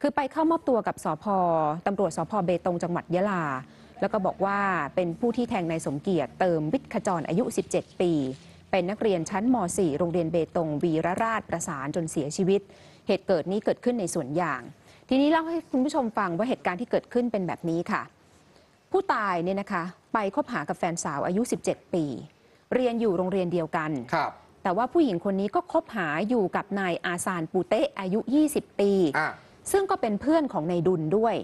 คือไปเข้ามอบตัวกับสพตำรวจสพเบตงจังหวัดยะลา แล้วก็บอกว่าเป็นผู้ที่แทงนายสมเกียรติ เติมวิทย์ขจรอายุ 17 ปี เป็นนักเรียนชั้นม .4 โรงเรียนเบตง วีรราชประสานจนเสียชีวิต เหตุเกิดนี้เกิดขึ้นในส่วนอย่าง ทีนี้เล่าให้คุณผู้ชมฟังว่าเหตุการณ์ที่เกิดขึ้นเป็นแบบนี้ค่ะ ผู้ตายเนี่ยนะคะ ไปคบหากับแฟนสาวอายุ 17 ปี เรียนอยู่โรงเรียนเดียวกันครับ แต่ว่าผู้หญิงคนนี้ก็คบหาอยู่กับนายอาซานปูเตะอายุ 20 ปีซึ่งก็เป็นเพื่อนของนายดุลด้วย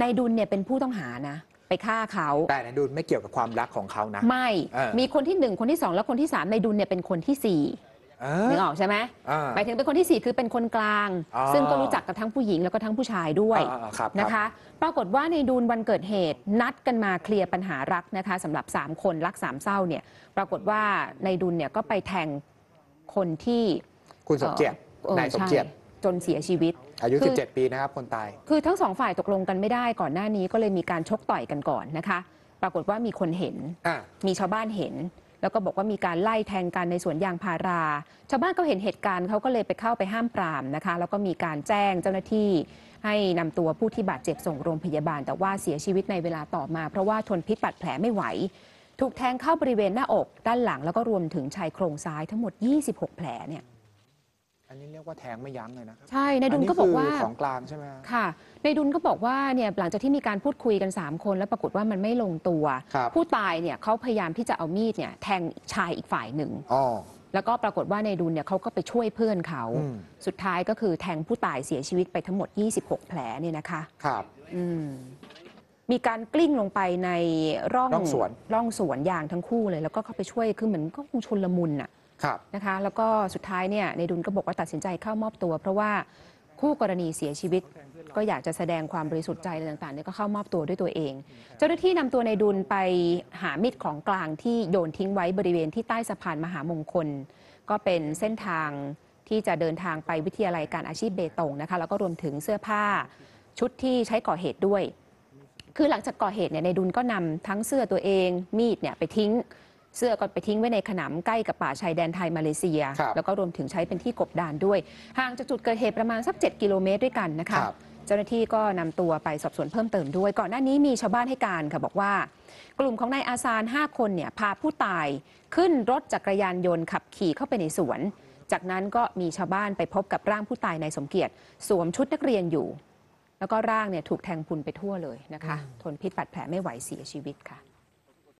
นายดุลเนี่ยเป็นผู้ต้องหานะไปฆ่าเขาแต่นายดุลไม่เกี่ยวกับความรักของเขานะ ไม่มีคนที่หนึ่งคนที่สองและคนที่สามนายดุลเนี่ยเป็นคนที่สี่นึกออกใช่ไหมหมายถึงเป็นคนที่สี่คือเป็นคนกลาง ซึ่งก็รู้จักกับทั้งผู้หญิงแล้วก็ทั้งผู้ชายด้วยคนะคะปรากฏว่าในดูนวันเกิดเหตุนัดกันมาเคลียร์ปัญหารักนะคะสำหรับ 3 คนรักสามเศร้าเนี่ยปรากฏว่าในดุลเนี่ยก็ไปแทงคนที่คุณสมเกียรตินายสมเกียรติจนเสียชีวิต อายุ 17 ปีนะครับ คนตาย คือทั้งสองฝ่ายตกลงกันไม่ได้ก่อนหน้านี้ก็เลยมีการชกต่อยกันก่อนนะคะ ปรากฏว่ามีคนเห็นมีชาวบ้านเห็น แล้วก็บอกว่ามีการไล่แทงกัน ในสวนยางพารา ชาวบ้านก็เห็นเหตุการณ์เขาก็เลยไปเข้าไปห้ามปรามนะคะแล้วก็มีการแจ้งเจ้าหน้าที่ให้นำตัวผู้ที่บาดเจ็บส่งโรงพยาบาลแต่ว่าเสียชีวิตในเวลาต่อมาเพราะว่าทนพิษบาดแผลไม่ไหว ถูกแทงเข้าบริเวณหน้าอกด้านหลัง แล้วก็รวมถึงชายโครงซ้ายทั้งหมด 26 แผลเนี่ยอันนี้เรียกว่าแทงไม่ยั้งเลยนะใช่ในดุลก็บอกว่าของกลางใช่ไหมค่ะในดุลก็บอกว่าเนี่ยหลังจากที่มีการพูดคุยกัน 3 คนแล้วปรากฏว่ามันไม่ลงตัว ผู้ตายเนี่ยเขาพยายามที่จะเอามีดเนี่ยแทงชายอีกฝ่ายหนึ่งแล้วก็ปรากฏว่าในดุลเนี่ยเขาก็ไปช่วยเพื่อนเขาสุดท้ายก็คือแทงผู้ตายเสียชีวิตไปทั้งหมด 26 แผลเนี่ยนะคะครับมมีการกลิ้งลงไปในร่องร่องสวนร่องสวนยางทั้งคู่เลย แล้วก็เข้าไปช่วยคือเหมือนก็คงชนละมุนอะนะคะแล้วก็สุดท้ายเนี่ยในดุลก็บอกว่าตัดสินใจเข้ามอบตัว เพราะว่าคู่กรณีเสียชีวิต ก็อยากจะแสดงความบริสุทธิ์ใจอะไรต่างๆเนี่ยก็เข้ามอบตัวด้วยตัวเอง เจ้าหน้าที่นำตัวในดุลไปหามีดของกลางที่โยนทิ้งไว้บริเวณที่ใต้สะพานมหามงคล ก็เป็นเส้นทางที่จะเดินทางไปวิทยาลัยการอาชีพเบตงนะคะแล้วก็รวมถึงเสื้อผ้าชุดที่ใช้ก่อเหตุด้วย คือหลังจากก่อเหตุเนี่ยในดุลก็นำทั้งเสื้อตัวเองมีดเนี่ยไปทิ้งเสื้อก็ไปทิ้งไว้ในขนำใกล้กับป่าชายแดนไทยมาเลเซีย แล้วก็รวมถึงใช้เป็นที่กบดานด้วย ห่างจากจุดเกิดเหตุประมาณสัก7กิโลเมตรด้วยกันนะคะเจ้าหน้าที่ก็นำตัวไป สอบสวนเพิ่มเติมด้วย ก่อนหน้านี้มีชาวบ้านให้การค่ะบอกว่า กลุ่มของนายอาซาน5คนเนี่ยพาผู้ตายขึ้นรถจักรยานยนต์ขับขี่เข้าไปในสวน จากนั้นก็มีชาวบ้านไปพบกับร่างผู้ตายนายสมเกียรติ สวมชุดนักเรียนอยู่ แล้วก็ร่างเนี่ยถูกแทงพุนไปทั่วเลยนะคะทนพิษบาดแผลไม่ไหวเสียชีวิตค่ะ